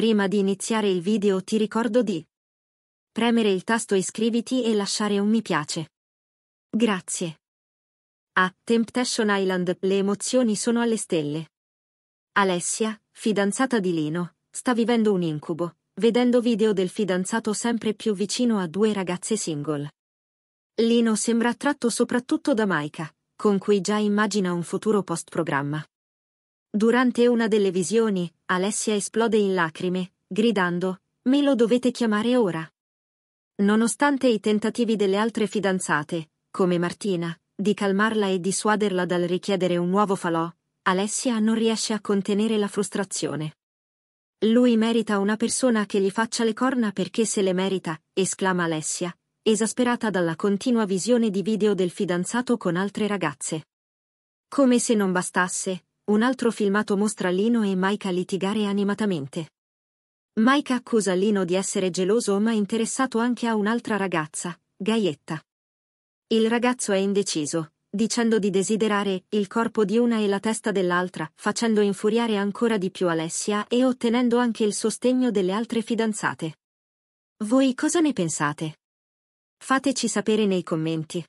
Prima di iniziare il video ti ricordo di premere il tasto iscriviti e lasciare un mi piace. Grazie. A Temptation Island le emozioni sono alle stelle. Alessia, fidanzata di Lino, sta vivendo un incubo, vedendo video del fidanzato sempre più vicino a due ragazze single. Lino sembra attratto soprattutto da Maika, con cui già immagina un futuro post-programma. Durante una delle visioni, Alessia esplode in lacrime, gridando, me lo dovete chiamare ora. Nonostante i tentativi delle altre fidanzate, come Martina, di calmarla e dissuaderla dal richiedere un nuovo falò, Alessia non riesce a contenere la frustrazione. Lui merita una persona che gli faccia le corna perché se le merita, esclama Alessia, esasperata dalla continua visione di video del fidanzato con altre ragazze. Come se non bastasse, un altro filmato mostra Lino e Maika litigare animatamente. Maika accusa Lino di essere geloso ma interessato anche a un'altra ragazza, Gaietta. Il ragazzo è indeciso, dicendo di desiderare il corpo di una e la testa dell'altra, facendo infuriare ancora di più Alessia e ottenendo anche il sostegno delle altre fidanzate. Voi cosa ne pensate? Fateci sapere nei commenti.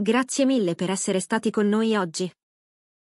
Grazie mille per essere stati con noi oggi.